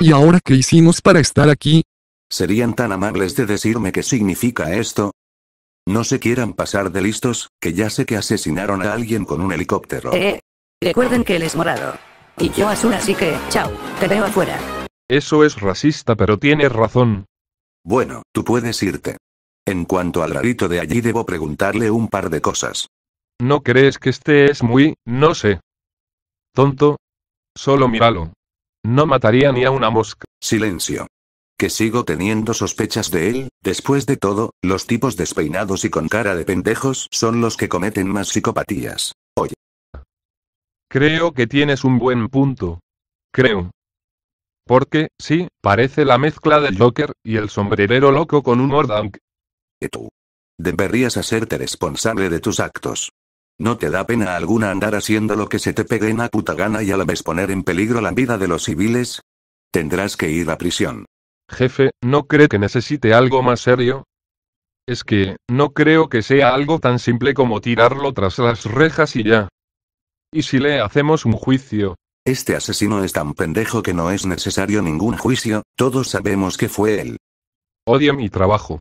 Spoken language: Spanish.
¿Y ahora qué hicimos para estar aquí? ¿Serían tan amables de decirme qué significa esto? No se quieran pasar de listos, que ya sé que asesinaron a alguien con un helicóptero. Eh, recuerden que él es morado. Y yo azul, así que, chao, te veo afuera. Eso es racista, pero tienes razón. Bueno, tú puedes irte. En cuanto al ladito de allí, debo preguntarle un par de cosas. ¿No crees que este es muy, no sé? Tonto. Solo míralo. No mataría ni a una mosca. Silencio. Que sigo teniendo sospechas de él, después de todo, los tipos despeinados y con cara de pendejos son los que cometen más psicopatías. Oye. Creo que tienes un buen punto. Creo. Porque, sí, parece la mezcla del Joker y el sombrerero loco con un Y tú. Deberías hacerte responsable de tus actos. ¿No te da pena alguna andar haciendo lo que se te pegue en la puta gana y a la vez poner en peligro la vida de los civiles? Tendrás que ir a prisión. Jefe, ¿no cree que necesite algo más serio? Es que, no creo que sea algo tan simple como tirarlo tras las rejas y ya. ¿Y si le hacemos un juicio? Este asesino es tan pendejo que no es necesario ningún juicio, todos sabemos que fue él. Odia mi trabajo.